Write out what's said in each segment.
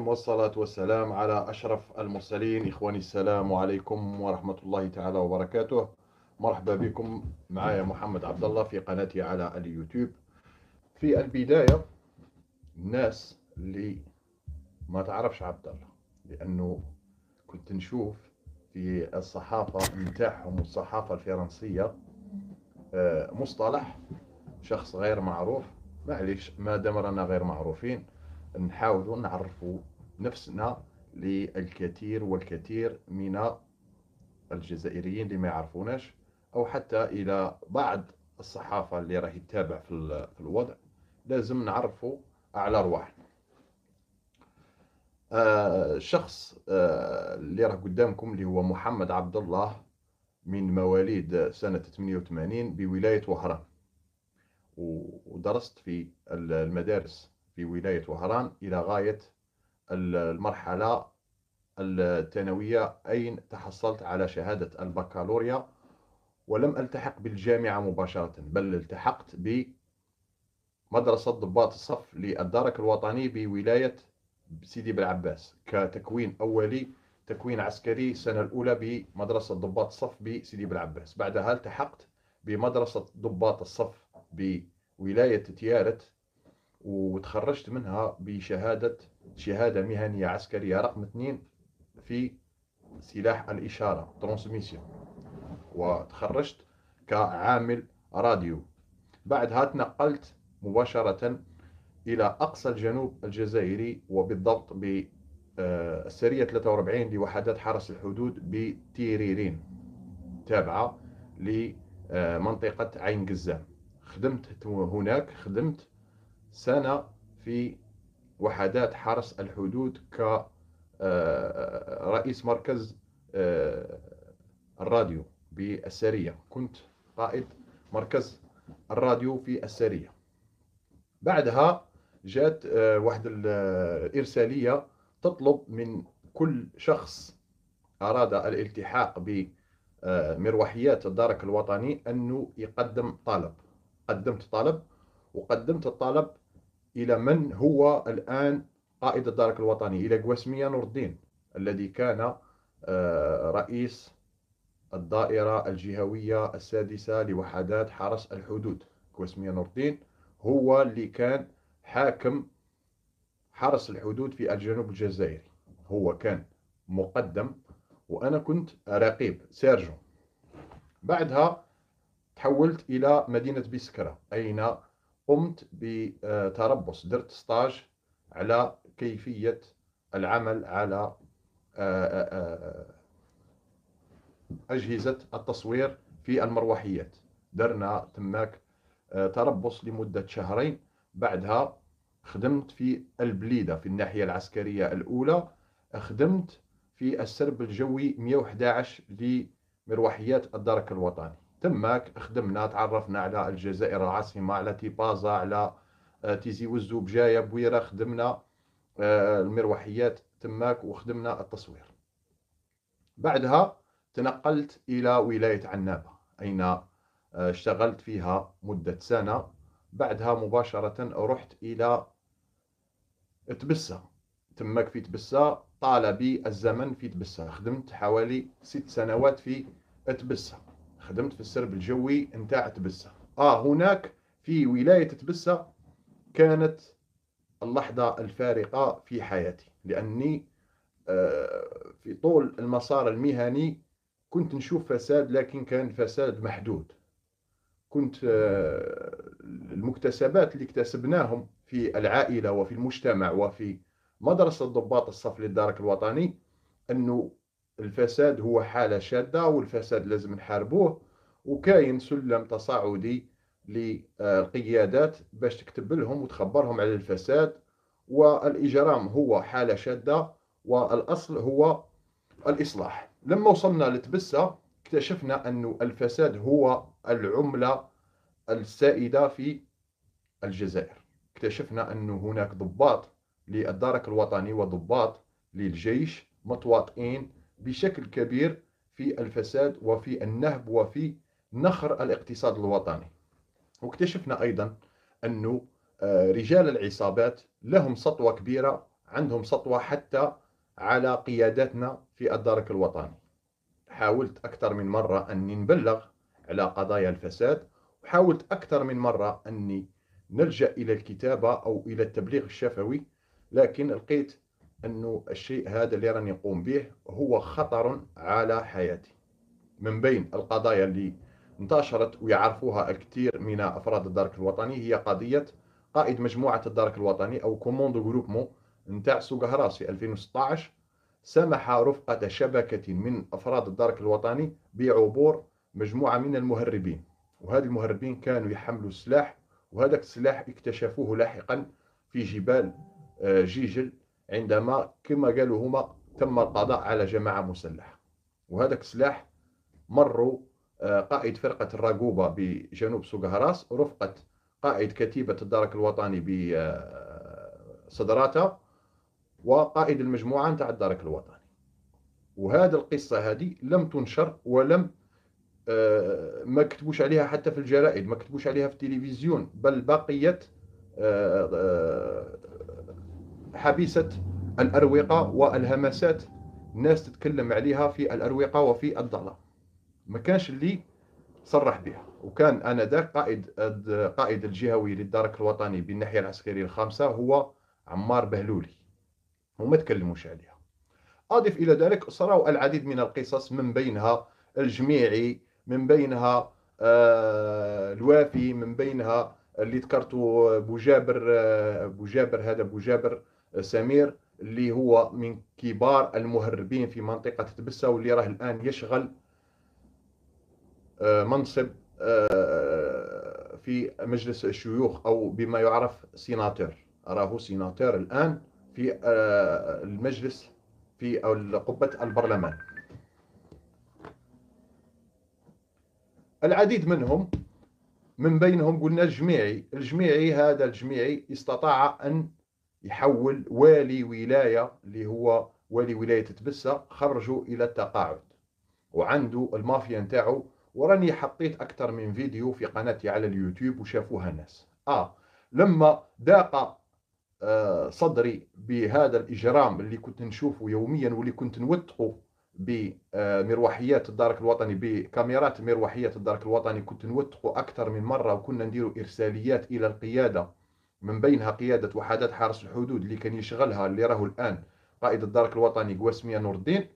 والصلاة والسلام على أشرف المرسلين إخواني السلام عليكم ورحمة الله تعالى وبركاته مرحبا بكم معايا محمد عبد الله في قناتي على اليوتيوب في البداية الناس اللي ما تعرفش عبد الله لأنه كنت نشوف في الصحافة نتاعهم الصحافة الفرنسية آه، مصطلح شخص غير معروف معليش ما دام رانا غير معروفين نحاولوا نعرفوا نفسنا للكثير والكثير من الجزائريين اللي ما يعرفوناش او حتى الى بعض الصحافه اللي راهي تتابع في الوضع لازم نعرفوا على رواحنا آه، الشخص آه اللي راه قدامكم اللي هو محمد عبد الله من مواليد سنة 88 بولاية وهران ودرست في المدارس في ولاية وهران إلى غاية المرحلة الثانوية أين تحصلت على شهادة البكالوريا ولم ألتحق بالجامعة مباشرة بل التحقت بمدرسة ضباط الصف للدرك الوطني بولاية سيدي عباس كتكوين أولي تكوين عسكري السنة الأولى بمدرسة ضباط الصف بسيدي عباس بعدها التحقت بمدرسة ضباط الصف بولاية تيارت وتخرجت منها بشهادة شهادة مهنية عسكرية رقم اثنين في سلاح الإشارة ترانسميسيا وتخرجت كعامل راديو بعدها تنقلت مباشرة إلى أقصى الجنوب الجزائري وبالضبط بالسرية آه، 43 لوحدات حرس الحدود بتيريرين تابعة لمنطقة آه، عين قزام خدمت هناك خدمت سنة في وحدات حرس الحدود كرئيس آه، آه، مركز آه، الراديو بالسرية كنت قائد مركز الراديو في السرية بعدها جات واحد الإرسالية تطلب من كل شخص أراد الالتحاق بمروحيات الدرك الوطني أنه يقدم طلب قدمت طلب وقدمت الطلب إلى من هو الآن قائد الدرك الوطني إلى قوسمية نور الدين الذي كان آه، رئيس الدائرة الجهوية السادسة لوحدات حرس الحدود قوسمية نور الدين هو اللي كان حاكم حرس الحدود في الجنوب الجزائري هو كان مقدم وأنا كنت رقيب سيرجو بعدها تحولت إلى مدينة بسكرة أين قمت بتربص درت ستاج على كيفية العمل على آه، آه، آه، أجهزة التصوير في المروحيات درنا تماك تربص لمدة شهرين بعدها خدمت في البليدة في الناحية العسكرية الأولى خدمت في السرب الجوي 111 لمروحيات الدرك الوطني تماك خدمنا تعرفنا على الجزائر العاصمة على تيبازا على آه، تيزي وزو بجاية بويرة خدمنا آه، المروحيات تماك وخدمنا التصوير بعدها تنقلت إلى ولاية عنابة أين آه، اشتغلت فيها مدة سنة بعدها مباشرة رحت إلى تبسة تماك في تبسة طال بي الزمن في تبسة خدمت حوالي ست سنوات في تبسة خدمت في السرب الجوي نتاع تبسة آه هناك في ولاية تبسة كانت اللحظة الفارقة في حياتي لأني آه، في طول المسار المهني كنت نشوف فساد لكن كان فساد محدود كنت آه، المكتسبات اللي اكتسبناهم في العائلة وفي المجتمع وفي مدرسة ضباط الصف للدرك الوطني أنه الفساد هو حالة شاذة والفساد لازم نحاربوه وكاين سلم تصاعدي للقيادات باش تكتب لهم وتخبرهم على الفساد والإجرام هو حالة شاذة والأصل هو الإصلاح لما وصلنا لتبسة اكتشفنا أن الفساد هو العملة السائدة في الجزائر اكتشفنا أن هناك ضباط للدرك الوطني وضباط للجيش متواطئين بشكل كبير في الفساد وفي النهب وفي نخر الاقتصاد الوطني واكتشفنا أيضا أنه آه، رجال العصابات لهم سطوة كبيرة عندهم سطوة حتى على قياداتنا في الدرك الوطني حاولت أكثر من مرة أني نبلغ على قضايا الفساد وحاولت أكثر من مرة أني نلجأ إلى الكتابة أو إلى التبليغ الشفوي لكن لقيت انه الشيء هذا اللي راني نقوم به هو خطر على حياتي من بين القضايا اللي انتشرت ويعرفوها الكثير من افراد الدرك الوطني هي قضيه قائد مجموعه الدرك الوطني او كوموندو جروبمو نتاع سوق في 2016 سمح رفقه شبكه من افراد الدرك الوطني بعبور مجموعه من المهربين وهذه المهربين كانوا يحملوا السلاح وهذاك السلاح اكتشفوه لاحقا في جبال آه، جيجل عندما كما قالوا هما تم القضاء على جماعة مسلحة وهذا السلاح مروا آه، قائد فرقة الراقوبة بجنوب سوقهراس رفقة قائد كتيبة الدرك الوطني بصدراته آه، وقائد المجموعة نتاع الدرك الوطني وهذا القصة هذه لم تنشر ولم آه، ما كتبوش عليها حتى في الجرائد ما كتبوش عليها في التلفزيون بل بقيت حبيسة الأروقة والهمسات الناس تتكلم عليها في الأروقة وفي الضالة ما كانش اللي صرح بها وكان انذاك قائد قائد الجهوي للدرك الوطني بالناحيه العسكريه الخامسه هو عمار بهلولي وما تكلموش عليها اضف الى ذلك صاروا العديد من القصص من بينها الجميعي من بينها آه، الوافي من بينها اللي ذكرته بوجابر آه، بوجابر هذا بوجابر سمير اللي هو من كبار المهربين في منطقة تبسة واللي راه الآن يشغل آه، منصب آه، في مجلس الشيوخ أو بما يعرف سيناتور راه سيناتور الآن في آه، المجلس في قبة البرلمان العديد منهم من بينهم قلنا الجميعي الجميعي هذا الجميعي استطاع أن يحول والي ولايه اللي هو والي ولايه تبسه خرجوا الى التقاعد وعنده المافيا نتاعو وراني حطيت اكثر من فيديو في قناتي على اليوتيوب وشافوها الناس اه لما ذاق آه صدري بهذا الاجرام اللي كنت نشوفه يوميا واللي كنت نوثقه بمروحيات آه، الدرك الوطني بكاميرات مروحيات الدرك الوطني كنت نوثقه اكثر من مره وكنا نديروا ارساليات الى القياده من بينها قيادة وحدات حرس الحدود اللي كان يشغلها اللي راهو الآن قائد الدرك الوطني قواسمية نور الدين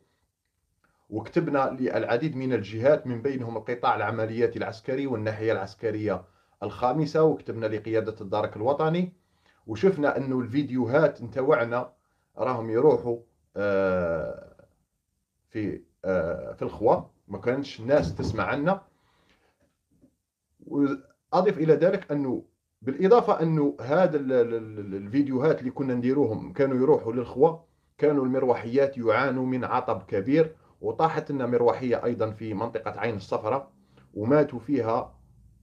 وكتبنا للعديد من الجهات من بينهم القطاع العمليات العسكري والناحية العسكرية الخامسة وكتبنا لقيادة الدرك الوطني وشفنا أنه الفيديوهات نتوعنا راهم يروحوا آه، في آه، في الخوا ما كانش الناس تسمع عنا وأضف إلى ذلك أنه بالاضافه انه هذا الفيديوهات اللي كنا نديروهم كانوا يروحوا للخوه كانوا المروحيات يعانوا من عطب كبير وطاحت لنا مروحيه ايضا في منطقه عين الصفراء وماتوا فيها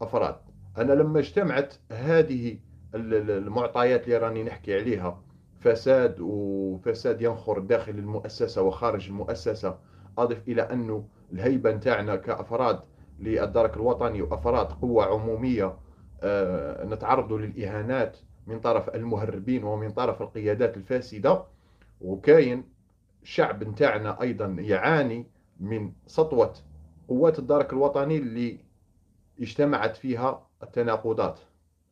افراد انا لما اجتمعت هذه المعطيات اللي راني نحكي عليها فساد وفساد ينخر داخل المؤسسه وخارج المؤسسه اضف الى انه الهيبه نتاعنا كافراد للدرك الوطني وافراد قوه عموميه آه، نتعرض للإهانات من طرف المهربين ومن طرف القيادات الفاسدة وكاين الشعب نتاعنا أيضا يعاني من سطوة قوات الدرك الوطني اللي اجتمعت فيها التناقضات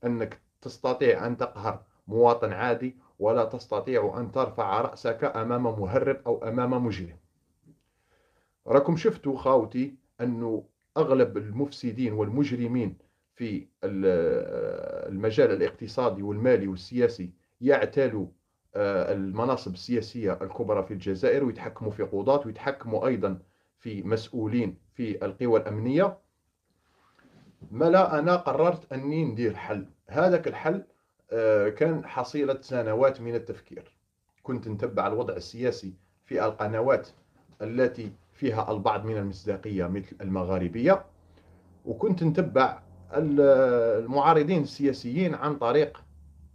أنك تستطيع أن تقهر مواطن عادي ولا تستطيع أن ترفع رأسك أمام مهرب أو أمام مجرم راكم شفتوا خاوتي أنه أغلب المفسدين والمجرمين في المجال الاقتصادي والمالي والسياسي يعتلوا آه، المناصب السياسية الكبرى في الجزائر ويتحكموا في قضاة ويتحكموا أيضا في مسؤولين في القوى الأمنية ملا أنا قررت أني ندير حل هذاك الحل آه، كان حصيلة سنوات من التفكير كنت نتبع الوضع السياسي في القنوات التي فيها البعض من المصداقية مثل المغاربية وكنت نتبع المعارضين السياسيين عن طريق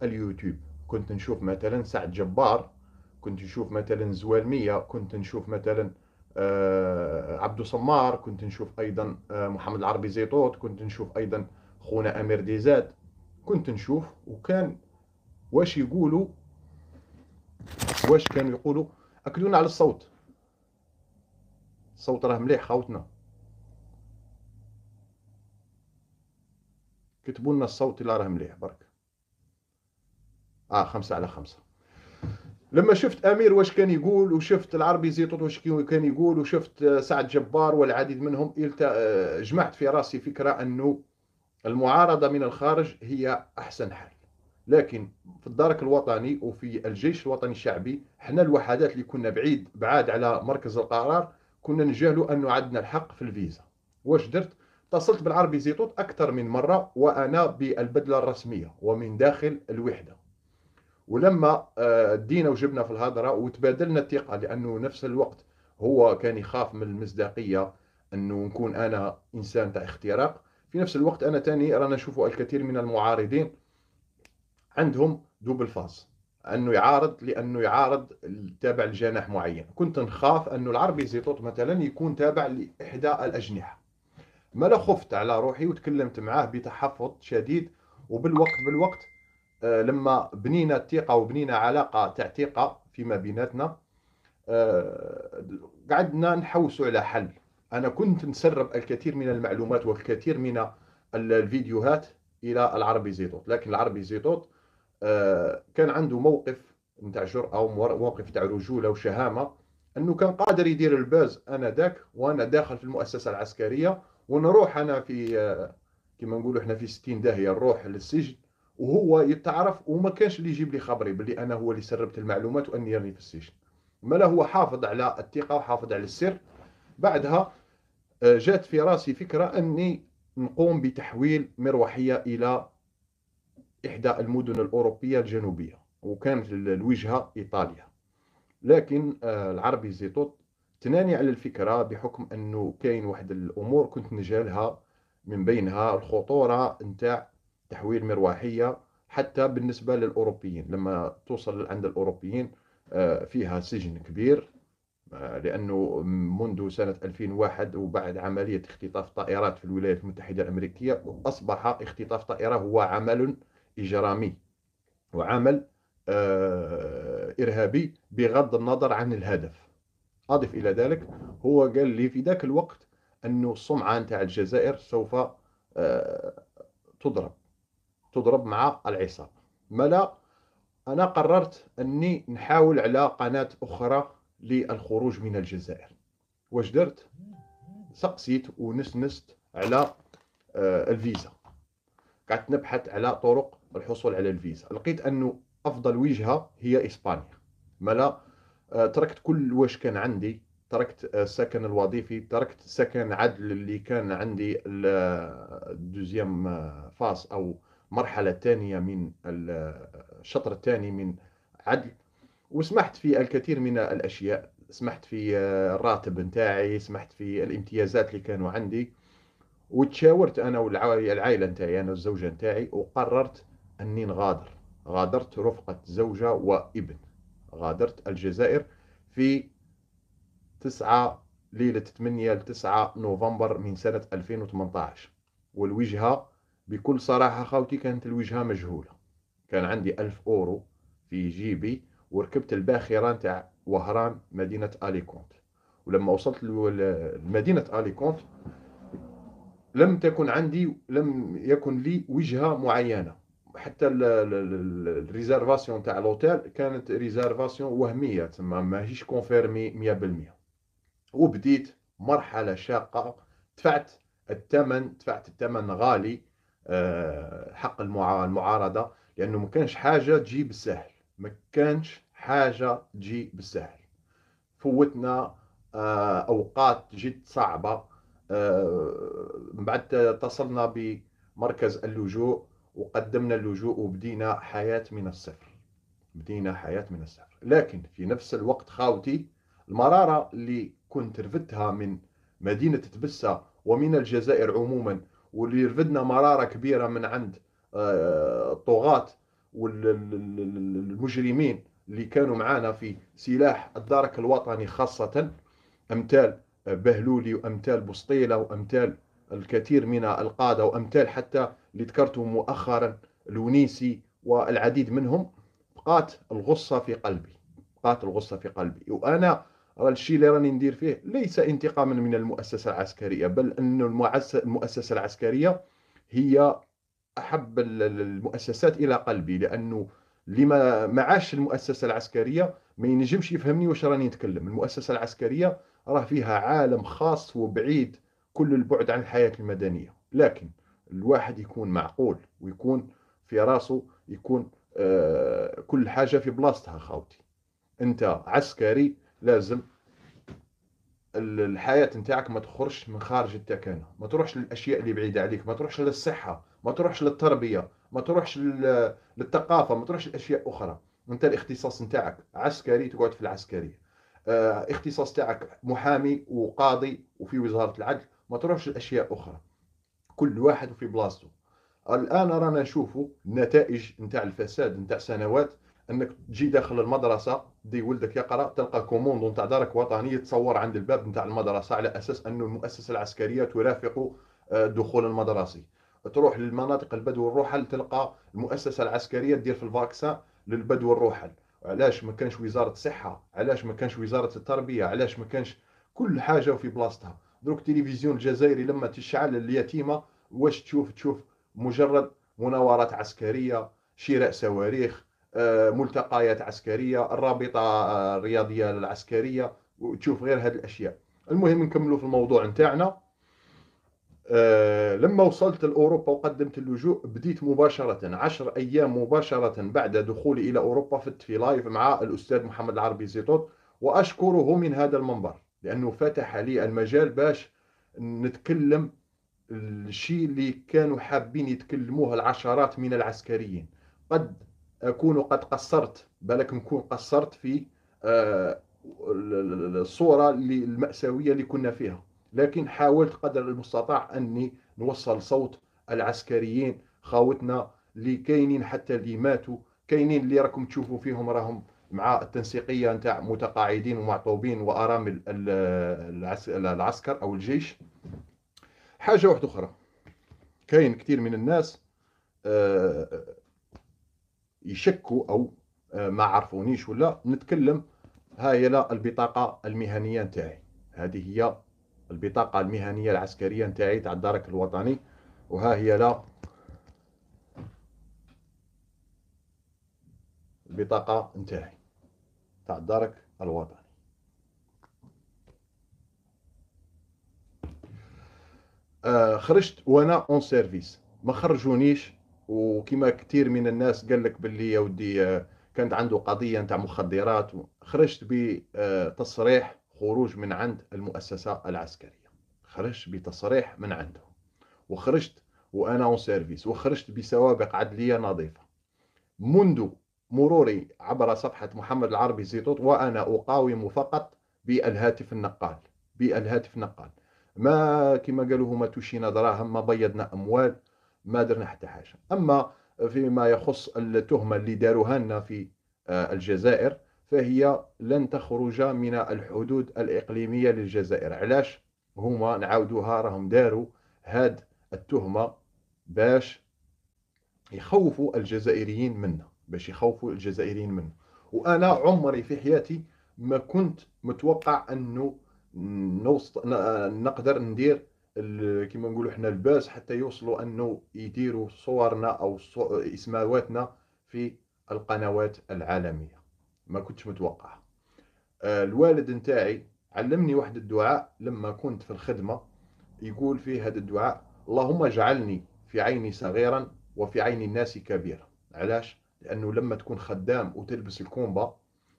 اليوتيوب كنت نشوف مثلا سعد جبار كنت نشوف مثلا زوالمية كنت نشوف مثلا آه، عبدو سمار كنت نشوف ايضا آه، محمد العربي زيتوت كنت نشوف ايضا خونا امير ديزاد كنت نشوف وكان واش يقولوا واش كانوا يقولوا اكلونا على الصوت الصوت راه مليح خاوتنا كتبوا لنا الصوت اللي راه مليح برك اه خمسة على خمسة لما شفت امير واش كان يقول وشفت العربي زيطوط واش كان يقول وشفت سعد جبار والعديد منهم آه، جمعت في راسي فكره انه المعارضه من الخارج هي احسن حل لكن في الدرك الوطني وفي الجيش الوطني الشعبي حنا الوحدات اللي كنا بعيد بعاد على مركز القرار كنا نجهلوا انه عندنا الحق في الفيزا واش درت اتصلت بالعربي زيتوت أكثر من مرة وأنا بالبدلة الرسمية ومن داخل الوحدة ولما آه، دينا وجبنا في الهضرة وتبادلنا الثقة لأنه نفس الوقت هو كان يخاف من المصداقية أنه نكون أنا إنسان تاع اختراق في نفس الوقت أنا تاني رانا نشوف الكثير من المعارضين عندهم دوبل فاز انه يعارض لانه يعارض تابع لجناح معين كنت نخاف انه العربي زيتوت مثلا يكون تابع لاحدى الاجنحه ما لا خفت على روحي وتكلمت معاه بتحفظ شديد وبالوقت بالوقت آه، لما بنينا الثقه وبنينا علاقه تاع ثقه فيما بيناتنا آه، قعدنا نحوسوا على حل انا كنت نسرب الكثير من المعلومات والكثير من الفيديوهات الى العربي زيدوت لكن العربي زيدوت آه، كان عنده موقف نتاع جرأة وموقف تاع رجولة وشهامة أنه كان قادر يدير الباز أنا ذاك وأنا داخل في المؤسسة العسكرية ونروح انا في كما نقولوا احنا في 60 داهيه نروح للسجن وهو يتعرف وما كانش اللي يجيب لي خبري باللي انا هو اللي سربت المعلومات واني راني في السجن مالا هو حافظ على الثقه وحافظ على السر بعدها آه، جات في راسي فكره اني نقوم بتحويل مروحيه الى احدى المدن الاوروبيه الجنوبيه وكانت الوجهه ايطاليا لكن آه، العربي زيتوت تناني على الفكره بحكم انه كاين واحد الامور كنت نجهلها من بينها الخطوره نتاع تحويل مروحيه حتى بالنسبه للاوروبيين لما توصل عند الاوروبيين آه، فيها سجن كبير آه، لانه منذ سنه 2001 وبعد عمليه اختطاف طائرات في الولايات المتحده الامريكيه اصبح اختطاف طائره هو عمل اجرامي وعمل آه، ارهابي بغض النظر عن الهدف أضف إلى ذلك هو قال لي في ذاك الوقت أن السمعة نتاع الجزائر سوف آه، تضرب تضرب مع العصابة ملا أنا قررت أني نحاول على قناة أخرى للخروج من الجزائر واش درت سقسيت ونسنست على آه، الفيزا قعدت نبحث على طرق الحصول على الفيزا لقيت أنه أفضل وجهة هي إسبانيا ملا آه، تركت كل واش كان عندي تركت آه، السكن الوظيفي تركت سكن عدل اللي كان عندي الدوزيام آه، فاس او مرحلة ثانية من الشطر الثاني من عدل وسمحت في الكثير من الأشياء سمحت في الراتب نتاعي سمحت في الامتيازات اللي كانوا عندي وتشاورت أنا والعائلة نتاعي أنا والزوجة نتاعي وقررت أني نغادر غادرت رفقة زوجة وابن غادرت الجزائر في 9 ليلة 8 ل 9 نوفمبر من سنة 2018 والوجهة بكل صراحة خاوتي كانت الوجهة مجهولة كان عندي ألف أورو في جيبي وركبت الباخرة نتاع وهران مدينة أليكونت ولما وصلت لمدينة أليكونت لم تكن عندي لم يكن لي وجهة معينة حتى الريزرفاسيون تاع لوتيل كانت ريزرفاسيون وهميه تما ماهيش كونفيرمي 100% وبديت مرحله شاقه دفعت الثمن دفعت الثمن غالي آه، حق المعارضه لانه ما كانش حاجه تجي بالسهل ما كانش حاجه تجي بالسهل فوتنا آه، اوقات جد صعبه آه، من بعد اتصلنا بمركز اللجوء وقدمنا اللجوء وبدينا حياة من الصفر بدينا حياة من الصفر لكن في نفس الوقت خاوتي المرارة اللي كنت رفدتها من مدينة تبسة ومن الجزائر عموما واللي رفدنا مرارة كبيرة من عند الطغاة آه، والمجرمين اللي كانوا معانا في سلاح الدرك الوطني خاصة أمثال بهلولي وأمثال بسطيلة وأمثال الكثير من القادة وأمثال حتى اللي ذكرتهم مؤخرا لونيسي والعديد منهم بقات الغصة في قلبي بقات الغصة في قلبي وأنا راه الشيء اللي راني ندير فيه ليس انتقاما من المؤسسة العسكرية بل أن المؤسسة العسكرية هي أحب المؤسسات إلى قلبي لأنه اللي ما معاش المؤسسه العسكريه ما ينجمش يفهمني واش راني نتكلم المؤسسه العسكريه راه فيها عالم خاص وبعيد كل البعد عن الحياة المدنية لكن الواحد يكون معقول ويكون في راسه يكون آه، كل حاجة في بلاصتها خاوتي انت عسكري لازم الحياة نتاعك ما تخرجش من خارج التكانة ما تروحش للأشياء اللي بعيدة عليك ما تروحش للصحة ما تروحش للتربية ما تروحش للثقافة ما تروحش لأشياء أخرى انت الاختصاص نتاعك عسكري تقعد في العسكريه آه، اختصاص تاعك محامي وقاضي وفي وزاره العدل ما تروحش لاشياء اخرى كل واحد في بلاصته الان رانا نشوفوا نتائج نتاع الفساد نتاع سنوات انك تجي داخل المدرسه دي ولدك يقرا تلقى كوموندو نتاع دارك وطنيه تصور عند الباب نتاع المدرسه على اساس انه المؤسسه العسكريه ترافق الدخول آه، المدرسي تروح للمناطق البدو الروحل تلقى المؤسسه العسكريه تدير في الفاكسان للبدو الروحل علاش ما كانش وزاره الصحه علاش ما كانش وزاره التربيه علاش ما كانش كل حاجه في بلاصتها دروك التلفزيون الجزائري لما تشعل اليتيمه واش تشوف تشوف مجرد مناورات عسكريه شراء صواريخ آه، ملتقيات عسكريه الرابطه آه، الرياضيه العسكريه وتشوف غير هذه الاشياء المهم نكملوا في الموضوع نتاعنا آه، لما وصلت لاوروبا وقدمت اللجوء بديت مباشره عشر ايام مباشره بعد دخولي الى اوروبا فت في لايف مع الاستاذ محمد العربي زيتوت واشكره من هذا المنبر لانه فتح لي المجال باش نتكلم الشيء اللي كانوا حابين يتكلموه العشرات من العسكريين قد اكون قد قصرت بالك نكون قصرت في آه، الصوره الماساويه اللي كنا فيها لكن حاولت قدر المستطاع اني نوصل صوت العسكريين خاوتنا اللي كاينين حتى اللي ماتوا كاينين اللي راكم تشوفوا فيهم راهم مع التنسيقيه نتاع متقاعدين ومعطوبين وارامل العسكر او الجيش حاجه واحده اخرى كاين كثير من الناس آه، يشكوا او آه، ما عرفونيش ولا نتكلم ها هي لا البطاقه المهنيه نتاعي هذه هي البطاقه المهنيه العسكريه نتاعي تاع الدرك الوطني وها هي لا البطاقه نتاعي تاع الدرك الوطني آه، خرجت وانا اون سيرفيس ما خرجونيش وكما كثير من الناس قال لك باللي يا ودي آه، كانت عنده قضيه نتاع مخدرات خرجت بتصريح آه، خروج من عند المؤسسه العسكريه خرجت بتصريح من عنده وخرجت وانا اون سيرفيس وخرجت بسوابق عدليه نظيفه منذ مروري عبر صفحة محمد العربي زيتوت وأنا أقاوم فقط بالهاتف النقال بالهاتف النقال ما كما قالوا هما توشينا دراهم ما بيضنا أموال ما درنا حتى حاجة أما فيما يخص التهمة اللي داروها لنا في آه، الجزائر فهي لن تخرج من الحدود الإقليمية للجزائر علاش هما نعاودوها راهم داروا هاد التهمة باش يخوفوا الجزائريين منا باش يخوفوا الجزائريين منه وانا عمري في حياتي ما كنت متوقع انه نوصل نقدر ندير كما نقولوا حنا الباس حتى يوصلوا انه يديروا صورنا او اسماواتنا في القنوات العالميه ما كنتش متوقع آه، الوالد نتاعي علمني واحد الدعاء لما كنت في الخدمه يقول فيه هذا الدعاء اللهم اجعلني في عيني صغيرا وفي عين الناس كبيرا علاش لانه لما تكون خدام وتلبس الكومبا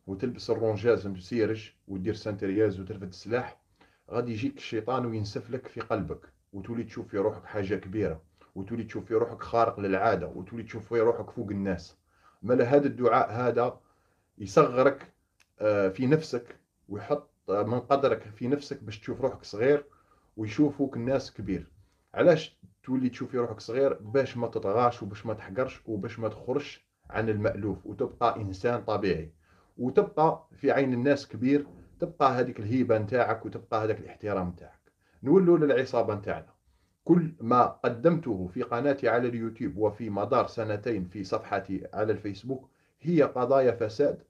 وتلبس الرونجاز وتسيرج ودير سانترياز وتلفت السلاح غادي يجيك الشيطان وينسفلك في قلبك وتولي تشوف في روحك حاجه كبيره وتولي تشوف في روحك خارق للعاده وتولي تشوف في روحك فوق الناس مالا هذا الدعاء هذا يصغرك آه، في نفسك ويحط من قدرك في نفسك باش تشوف روحك صغير ويشوفوك الناس كبير علاش تولي تشوف في روحك صغير باش ما تطغاش وباش ما تحقرش وباش ما تخرش عن المألوف وتبقى إنسان طبيعي وتبقى في عين الناس كبير تبقى هذيك الهيبة نتاعك وتبقى هذاك الاحترام نتاعك نولوا للعصابة نتاعنا كل ما قدمته في قناتي على اليوتيوب وفي مدار سنتين في صفحتي على الفيسبوك هي قضايا فساد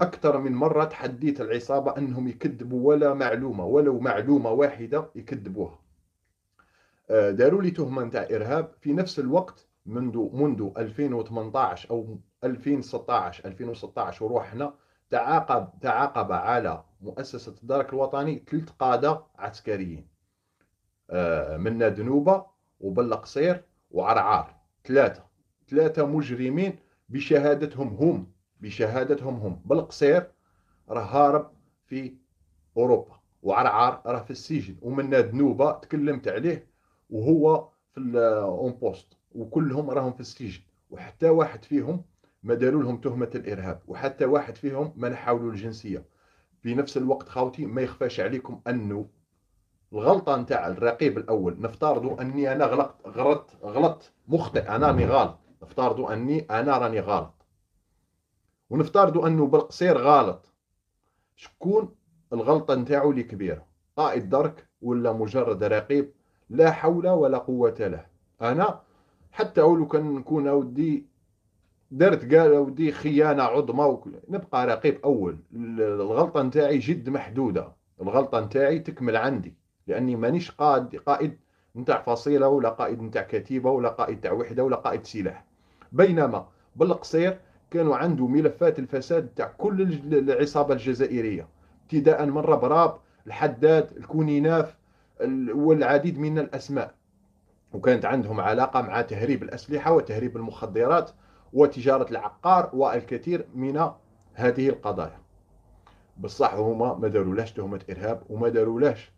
أكثر من مرة تحديت العصابة أنهم يكذبوا ولا معلومة ولو معلومة واحدة يكذبوها آه، داروا لي تهمة نتاع إرهاب في نفس الوقت منذ منذ 2018 او 2016 2016 وروحنا تعاقب تعاقب على مؤسسه الدرك الوطني ثلاث قاده عسكريين آه، منا دنوبه وبلقصير وعرعار ثلاثه ثلاثه مجرمين بشهادتهم هم بشهادتهم هم بالقصير راه هارب في اوروبا وعرعار راه في السجن ومنا دنوبه تكلمت عليه وهو في اون بوست وكلهم راهم في السجن وحتى واحد فيهم ما داروا لهم تهمه الارهاب وحتى واحد فيهم ما نحاولوا الجنسيه في نفس الوقت خاوتي ما يخفاش عليكم انه الغلطه نتاع الرقيب الاول نفترضوا اني انا غلطت غلطت غلطت مخطئ انا راني غلط نفترضوا اني انا راني غلط ونفترضوا انه بالقصير غلط شكون الغلطه نتاعو اللي كبيره قائد درك ولا مجرد رقيب لا حول ولا قوه له انا حتى ولو كان نكون اودي درت قال اودي خيانه عظمى وكل نبقى رقيب اول الغلطه نتاعي جد محدوده الغلطه نتاعي تكمل عندي لاني مانيش قائد قائد نتاع فصيله ولا قائد نتاع كتيبه ولا قائد تاع وحده ولا قائد سلاح بينما بالقصير كانوا عنده ملفات الفساد تاع كل العصابه الجزائريه ابتداء من راب الحداد الكونيناف والعديد من الاسماء وكانت عندهم علاقة مع تهريب الأسلحة وتهريب المخدرات وتجارة العقار والكثير من هذه القضايا بصح هما ما دارولاش تهمة إرهاب وما دارولاش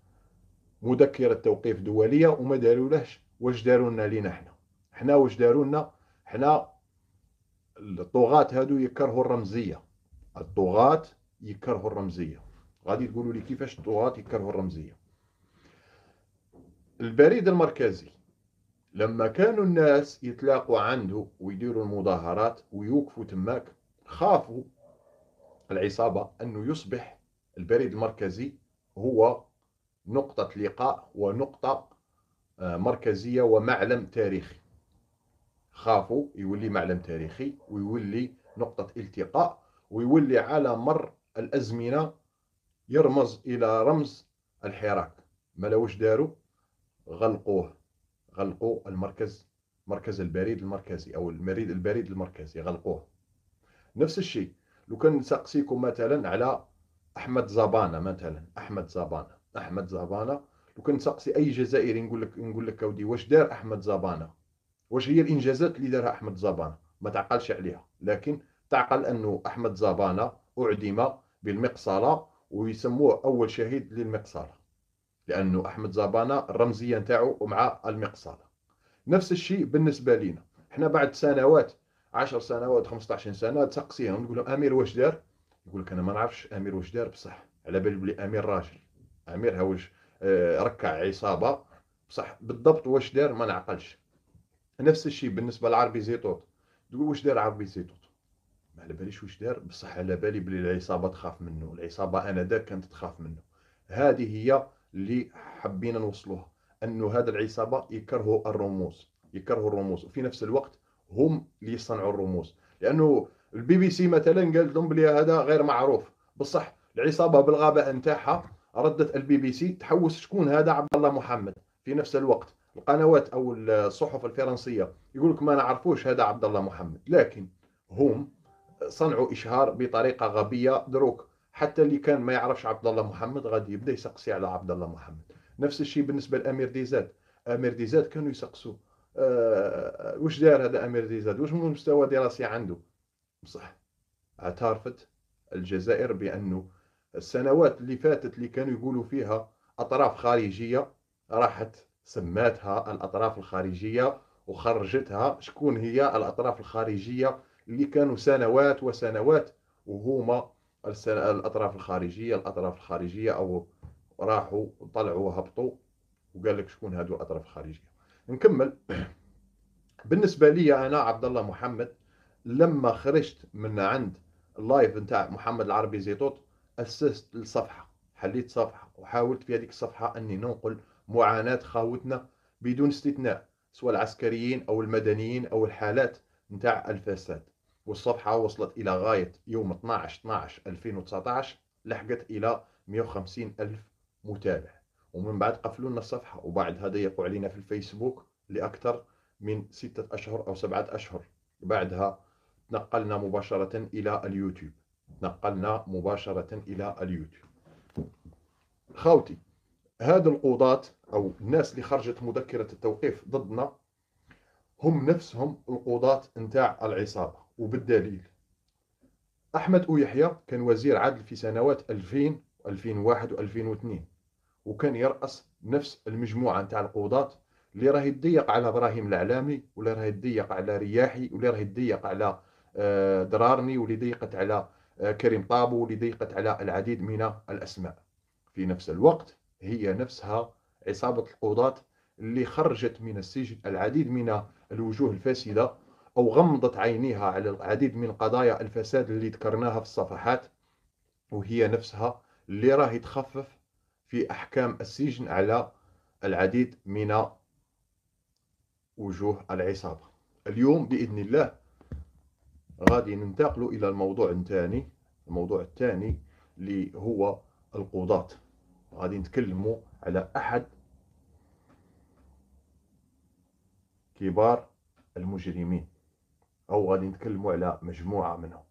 مذكرة توقيف دولية وما دارولاش واش داروا لنا لينا حنا حنا واش داروا لنا حنا الطغاة هادو يكرهوا الرمزية الطغاة يكرهوا الرمزية غادي تقولوا لي كيفاش الطغاة يكرهوا الرمزية البريد المركزي لما كانوا الناس يتلاقوا عنده ويديروا المظاهرات ويوقفوا تماك خافوا العصابة أنه يصبح البريد المركزي هو نقطة لقاء ونقطة آه، مركزية ومعلم تاريخي خافوا يولي معلم تاريخي ويولي نقطة التقاء ويولي على مر الأزمنة يرمز إلى رمز الحراك ما لوش داروا غلقوه غلقوا المركز مركز البريد المركزي او المريد البريد المركزي غلقوه نفس الشيء لو كان نسقسيكم مثلا على احمد زبانه مثلا احمد زبانه احمد زبانه لو كان نسقسي اي جزائري نقول لك نقول لك اودي واش دار احمد زبانه واش هي الانجازات اللي دارها احمد زبانه ما تعقلش عليها لكن تعقل انه احمد زبانه اعدم بالمقصله ويسموه اول شهيد للمقصله لانه احمد زابانا الرمزيه نتاعو مع المقصاله نفس الشيء بالنسبه لينا احنا بعد سنوات 10 سنوات 15 سنه تسقسيهم تقول لهم امير واش دار يقول لك انا ما نعرفش امير واش دار بصح على بالي بلي امير راجل امير هوج آه، ركع عصابه بصح بالضبط واش دار ما نعقلش نفس الشيء بالنسبه لعربي زيتوت تقول واش دار عربي زيتوت ما على باليش واش دار بصح على بالي بلي العصابه تخاف منه العصابه انذاك كانت تخاف منه هذه هي اللي حبينا نوصلوها انه هذا العصابه يكرهوا الرموز يكرهوا الرموز وفي نفس الوقت هم اللي يصنعوا الرموز لانه البي بي سي مثلا قال لهم بلي هذا غير معروف بصح العصابه بالغابه نتاعها ردت البي بي سي تحوس شكون هذا عبد الله محمد في نفس الوقت القنوات او الصحف الفرنسيه يقول لك ما نعرفوش هذا عبد الله محمد لكن هم صنعوا اشهار بطريقه غبيه دروك حتى اللي كان ما يعرفش عبد الله محمد غادي يبدا يسقسي على عبد الله محمد نفس الشيء بالنسبه لامير ديزاد امير ديزاد كانوا يسقسوا أه واش دار هذا امير ديزاد واش من مستوى دراسي عنده بصح اعترفت الجزائر بانه السنوات اللي فاتت اللي كانوا يقولوا فيها اطراف خارجيه راحت سماتها الاطراف الخارجيه وخرجتها شكون هي الاطراف الخارجيه اللي كانوا سنوات وسنوات وهما الاطراف الخارجيه الاطراف الخارجيه او راحوا طلعوا وهبطوا وقال لك شكون هادو الاطراف الخارجيه نكمل بالنسبه لي انا عبد الله محمد لما خرجت من عند اللايف نتاع محمد العربي زيتوت اسست الصفحه حليت صفحه وحاولت في هذيك الصفحه اني ننقل معاناه خاوتنا بدون استثناء سواء العسكريين او المدنيين او الحالات نتاع الفساد والصفحة وصلت إلى غاية يوم 12 12 2019 لحقت إلى 150 ألف متابع ومن بعد قفلوا لنا الصفحة وبعد هذا يقوا علينا في الفيسبوك لأكثر من ستة أشهر أو سبعة أشهر بعدها تنقلنا مباشرة إلى اليوتيوب تنقلنا مباشرة إلى اليوتيوب خاوتي هاد القضاة أو الناس اللي خرجت مذكرة التوقيف ضدنا هم نفسهم القضاة نتاع العصابة وبالدليل أحمد أو يحيى كان وزير عدل في سنوات 2000 و2001 و2002 وكان يرأس نفس المجموعة نتاع القضاة اللي راهي تضيق على ابراهيم العلامي ولا راهي تضيق على رياحي ولا راهي تضيق على آه، درارني واللي ضيقت على آه، كريم طابو واللي ضيقت على العديد من الاسماء في نفس الوقت هي نفسها عصابه القضاه اللي خرجت من السجن العديد من الوجوه الفاسده أو غمضت عينيها على العديد من قضايا الفساد اللي ذكرناها في الصفحات وهي نفسها اللي راهي تخفف في أحكام السجن على العديد من وجوه العصابة اليوم بإذن الله غادي ننتقل إلى الموضوع الثاني الموضوع الثاني اللي هو القضاة غادي نتكلموا على أحد كبار المجرمين أو غادي نتكلموا على مجموعة منهم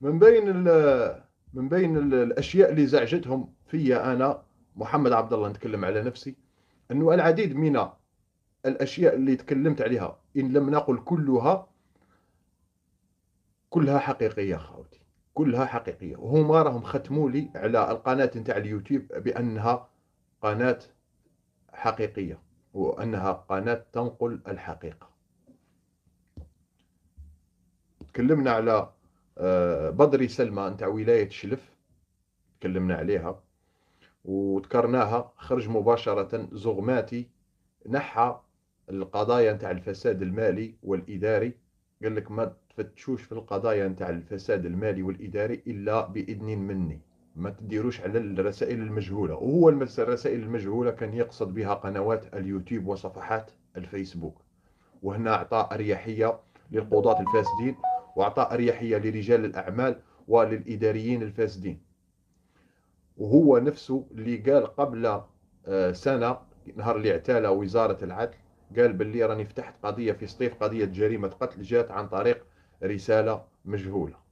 من بين من بين الأشياء اللي زعجتهم فيا أنا محمد عبد الله نتكلم على نفسي أنه العديد من الأشياء اللي تكلمت عليها إن لم نقل كلها كلها حقيقية خاوتي كلها حقيقية وهما راهم ختموا لي على القناة نتاع اليوتيوب بأنها قناة حقيقية وأنها قناة تنقل الحقيقة تكلمنا على آه، بدري سلمى نتاع ولاية شلف تكلمنا عليها وذكرناها خرج مباشرة زغماتي نحى القضايا نتاع الفساد المالي والإداري قال لك ما تفتشوش في القضايا نتاع الفساد المالي والإداري إلا بإذن مني ما تديروش على الرسائل المجهوله وهو الرسائل المجهوله كان يقصد بها قنوات اليوتيوب وصفحات الفيسبوك وهنا اعطى اريحيه للقضاة الفاسدين واعطى اريحيه لرجال الاعمال وللاداريين الفاسدين وهو نفسه اللي قال قبل آه، سنه نهار اللي اعتلى وزاره العدل قال باللي راني فتحت قضيه في سطيف قضيه جريمه قتل جات عن طريق رساله مجهوله